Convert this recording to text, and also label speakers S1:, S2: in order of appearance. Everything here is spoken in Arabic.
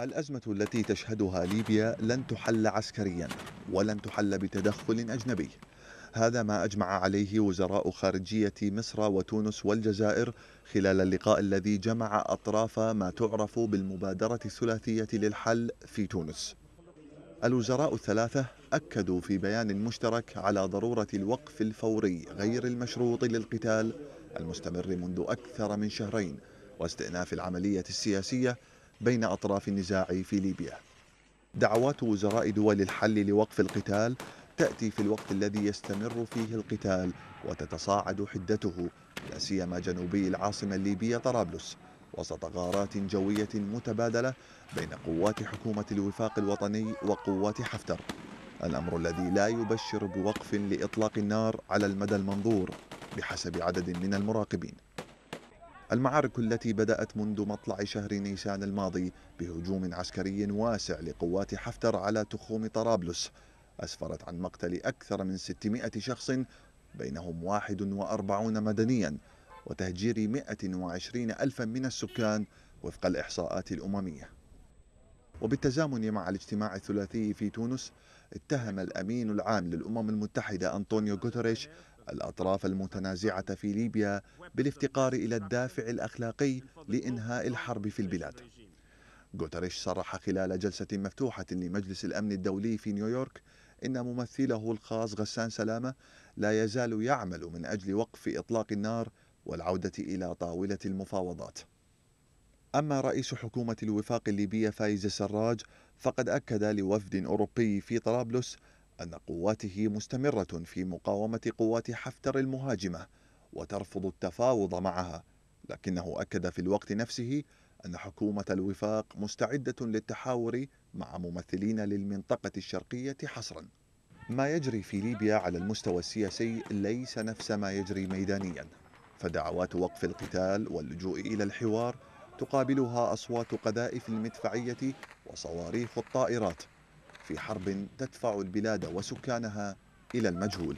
S1: الأزمة التي تشهدها ليبيا لن تحل عسكريا ولن تحل بتدخل أجنبي هذا ما أجمع عليه وزراء خارجية مصر وتونس والجزائر خلال اللقاء الذي جمع أطراف ما تعرف بالمبادرة الثلاثية للحل في تونس الوزراء الثلاثة أكدوا في بيان مشترك على ضرورة الوقف الفوري غير المشروط للقتال المستمر منذ أكثر من شهرين واستئناف العملية السياسية بين أطراف النزاع في ليبيا دعوات وزراء دول الحل لوقف القتال تأتي في الوقت الذي يستمر فيه القتال وتتصاعد حدته لا سيما جنوبي العاصمة الليبية طرابلس وسط غارات جوية متبادلة بين قوات حكومة الوفاق الوطني وقوات حفتر الأمر الذي لا يبشر بوقف لإطلاق النار على المدى المنظور بحسب عدد من المراقبين المعارك التي بدأت منذ مطلع شهر نيسان الماضي بهجوم عسكري واسع لقوات حفتر على تخوم طرابلس أسفرت عن مقتل أكثر من 600 شخص بينهم 41 مدنيا وتهجير 120 ألفا من السكان وفق الإحصاءات الأممية وبالتزامن مع الاجتماع الثلاثي في تونس اتهم الأمين العام للأمم المتحدة أنطونيو غوتريش الأطراف المتنازعة في ليبيا بالافتقار إلى الدافع الأخلاقي لإنهاء الحرب في البلاد غوتريش صرح خلال جلسة مفتوحة لمجلس الأمن الدولي في نيويورك إن ممثله الخاص غسان سلامة لا يزال يعمل من أجل وقف إطلاق النار والعودة إلى طاولة المفاوضات أما رئيس حكومة الوفاق الليبية فايز السراج فقد أكد لوفد أوروبي في طرابلس أن قواته مستمرة في مقاومة قوات حفتر المهاجمة وترفض التفاوض معها لكنه أكد في الوقت نفسه أن حكومة الوفاق مستعدة للتحاور مع ممثلين للمنطقة الشرقية حصرا ما يجري في ليبيا على المستوى السياسي ليس نفس ما يجري ميدانيا فدعوات وقف القتال واللجوء إلى الحوار تقابلها أصوات قذائف المدفعية وصواريخ الطائرات في حرب تدفع البلاد وسكانها إلى المجهول